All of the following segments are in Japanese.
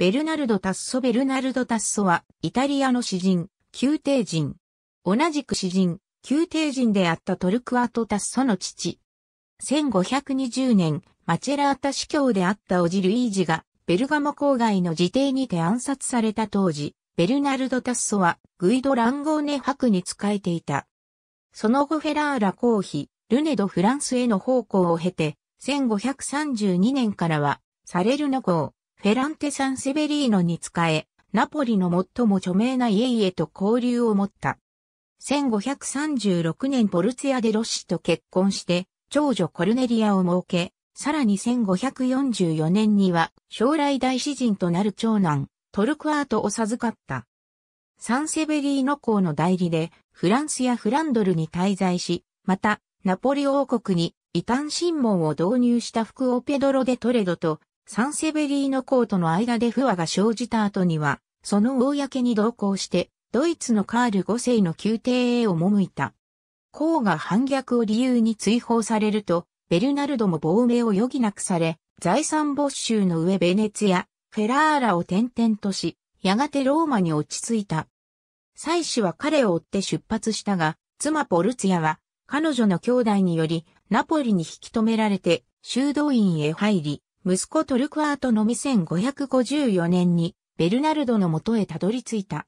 ベルナルド・タッソベルナルド・タッソは、イタリアの詩人、宮廷人。同じく詩人、宮廷人であったトルクアート・タッソの父。1520年、マチェラータ司教であったオジ・ルイージが、ベルガモ郊外の自邸にて暗殺された当時、ベルナルド・タッソは、グイド・ランゴーネ博に仕えていた。その後フェラーラ公妃、ルネド・フランスへの奉公を経て、1532年からは、サレルノ公。フェランテ・サンセベリーノに仕え、ナポリの最も著名な家々と交流を持った。1536年ポルツィア・デ・ロッシと結婚して、長女コルネリアを設け、さらに1544年には将来大詩人となる長男、トルクアートを授かった。サンセベリーノ公の代理で、フランスやフランドルに滞在し、また、ナポリ王国に異端審問を導入した副オペドロ・デ・トレドとサンセベリーノ公との間で不和が生じた後には、その公に同行して、ドイツのカール5世の宮廷へ赴いた。公が反逆を理由に追放されると、ベルナルドも亡命を余儀なくされ、財産没収の上ベネツやフェラーラを転々とし、やがてローマに落ち着いた。妻子は彼を追って出発したが、妻ポルツィアは彼女の兄弟によりナポリに引き止められて修道院へ入り、息子トルクアートのみ1554年にベルナルドのもとへたどり着いた。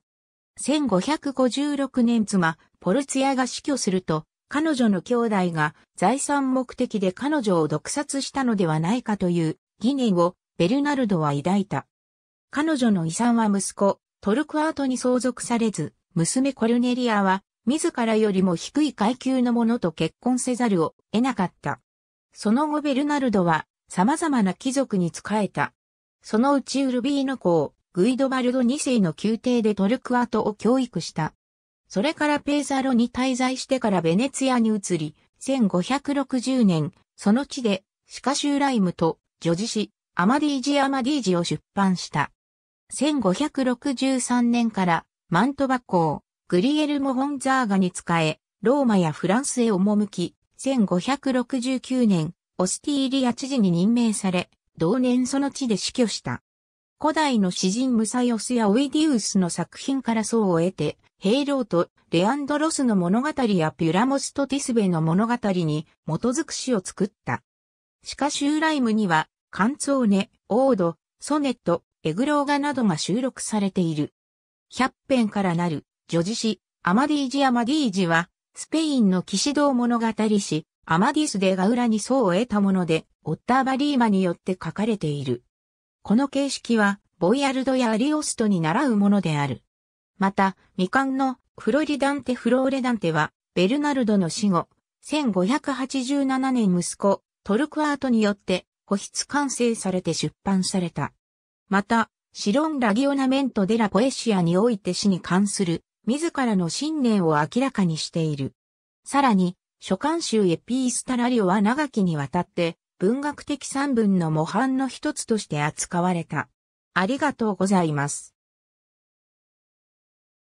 1556年妻、ポルツィアが死去すると、彼女の兄弟が財産目的で彼女を毒殺したのではないかという疑念をベルナルドは抱いた。彼女の遺産は息子、トルクアートに相続されず、娘コルネリアは自らよりも低い階級の者と結婚せざるを得なかった。その後ベルナルドは様々な貴族に仕えた。そのうちウルビーノ公、グイドバルド2世の宮廷でトルクアートを教育した。それからペーザロに滞在してからベネツィアに移り、1560年、その地で、シカシューライムと、ジョジシ、アマディージ・アマディージを出版した。1563年から、マントバ公、グリエルモ・ホンザーガに仕え、ローマやフランスへ赴き、1569年、オスティーリア知事に任命され、同年その地で死去した。古代の詩人ムサヨスやオイディウスの作品から層を得て、ヘイローとレアンドロスの物語やピュラモスとティスベの物語に基づく詩を作った。しかし、ウライムには、カンツオーネ、オード、ソネット、エグローガなどが収録されている。100編からなる、ョジ詩、アマディージ・アマディージは、スペインの騎士道物語詩、アマディスデガウラに層を得たもので、オッターバリーマによって書かれている。この形式は、ボイヤルドやアリオストに習うものである。また、未完のフロリダンテ・フローレダンテは、ベルナルドの死後、1587年息子、トルクアートによって、保筆完成されて出版された。また、シロン・ラギオナメント・デラ・ポエシアにおいて死に関する、自らの信念を明らかにしている。さらに、書簡集エピースタラリオは長きにわたって文学的三文の模範の一つとして扱われた。ありがとうございます。